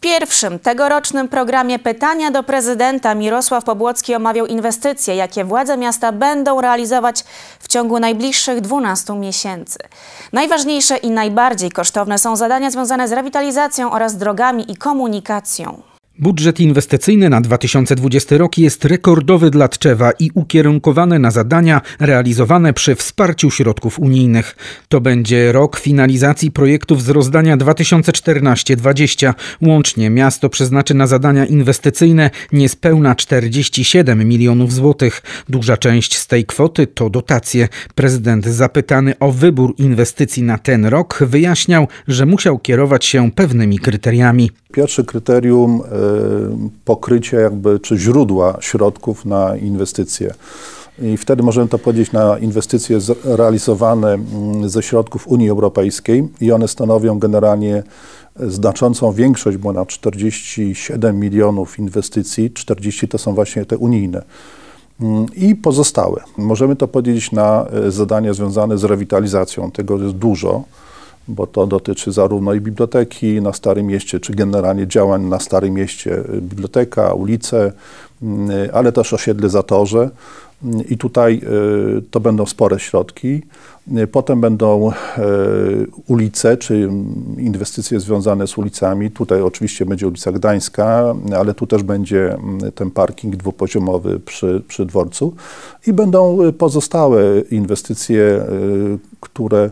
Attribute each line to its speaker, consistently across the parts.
Speaker 1: pierwszym tegorocznym programie Pytania do prezydenta Mirosław Pobłocki omawiał inwestycje, jakie władze miasta będą realizować w ciągu najbliższych 12 miesięcy. Najważniejsze i najbardziej kosztowne są zadania związane z rewitalizacją oraz drogami i komunikacją. Budżet inwestycyjny na 2020 rok jest rekordowy dla Tczewa i ukierunkowany na zadania realizowane przy wsparciu środków unijnych. To będzie rok finalizacji projektów z rozdania 2014-20. Łącznie miasto przeznaczy na zadania inwestycyjne niespełna 47 milionów złotych. Duża część z tej kwoty to dotacje. Prezydent zapytany o wybór inwestycji na ten rok wyjaśniał, że musiał kierować się pewnymi kryteriami.
Speaker 2: Pierwsze kryterium e, Y, pokrycie jakby, czy źródła środków na inwestycje. I wtedy możemy to podzielić na inwestycje realizowane mm, ze środków Unii Europejskiej i one stanowią generalnie e, znaczącą większość, bo na 47 milionów inwestycji, 40 to są właśnie te unijne mm, i pozostałe. Możemy to podzielić na e, zadania związane z rewitalizacją, tego jest dużo bo to dotyczy zarówno i biblioteki na Starym Mieście, czy generalnie działań na Starym Mieście, y, biblioteka, ulice, y, ale też osiedle Zatorze. Y, I tutaj to będą spore środki. Potem będą ulice, czy mm, inwestycje związane z ulicami. Tutaj oczywiście będzie ulica Gdańska, ale tu też będzie mm, ten parking dwupoziomowy przy, przy dworcu. I będą pozostałe inwestycje, które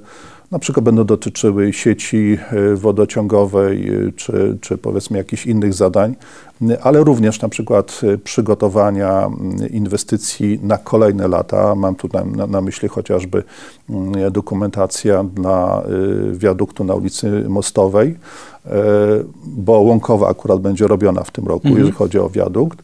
Speaker 2: na przykład będą dotyczyły sieci y, wodociągowej y, czy, czy powiedzmy jakichś innych zadań, y, ale również na przykład przygotowania inwestycji na kolejne lata. Mam tu na, na myśli chociażby mm, dokumentacja dla wiaduktu na ulicy Mostowej, bo Łąkowa akurat będzie robiona w tym roku, mhm. jeżeli chodzi o wiadukt.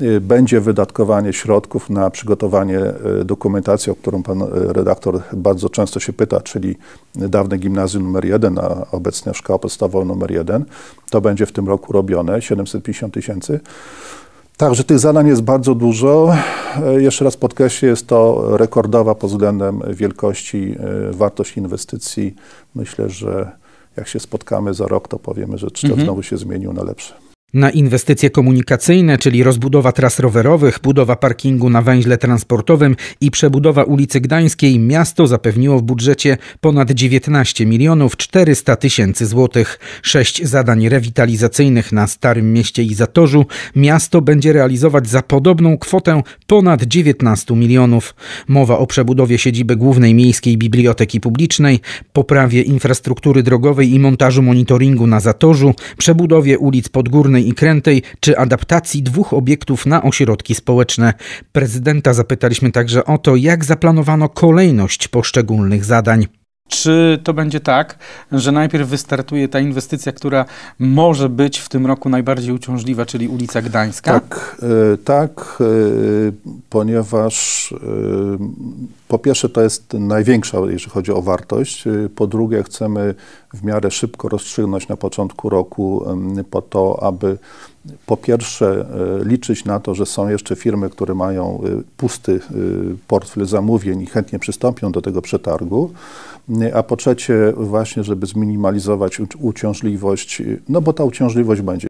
Speaker 2: Y, będzie wydatkowanie środków na przygotowanie y, dokumentacji, o którą pan y, redaktor bardzo często się pyta, czyli dawne gimnazjum numer 1, a obecnie szkoła podstawowa numer 1. To będzie w tym roku robione, 750 tysięcy. Także tych zadań jest bardzo dużo. Jeszcze raz podkreślę, jest to rekordowa pod względem wielkości, wartość inwestycji. Myślę, że jak się spotkamy za rok, to powiemy, że czy mhm. znowu się zmienił na lepsze.
Speaker 1: Na inwestycje komunikacyjne, czyli rozbudowa tras rowerowych, budowa parkingu na węźle transportowym i przebudowa ulicy Gdańskiej, miasto zapewniło w budżecie ponad 19 milionów 400 tysięcy złotych. Sześć zadań rewitalizacyjnych na Starym Mieście i Zatorzu miasto będzie realizować za podobną kwotę ponad 19 milionów. Mowa o przebudowie siedziby Głównej Miejskiej Biblioteki Publicznej, poprawie infrastruktury drogowej i montażu monitoringu na Zatorzu, przebudowie ulic Podgórnej Zjednoczonej i Krętej czy adaptacji dwóch obiektów na ośrodki społeczne. Prezydenta zapytaliśmy także o to, jak zaplanowano kolejność poszczególnych zadań. Czy to będzie tak, że najpierw wystartuje ta inwestycja, która może być w tym roku najbardziej uciążliwa, czyli ulica Gdańska?
Speaker 2: Tak, e, tak e, ponieważ e, po pierwsze, to jest największa, jeżeli chodzi o wartość. Po drugie, chcemy w miarę szybko rozstrzygnąć na początku roku, po to, aby po pierwsze e, liczyć na to, że są jeszcze firmy, które mają e, pusty e, portfel zamówień i chętnie przystąpią do tego przetargu. A po trzecie, właśnie, żeby zminimalizować uciążliwość, no bo ta uciążliwość będzie.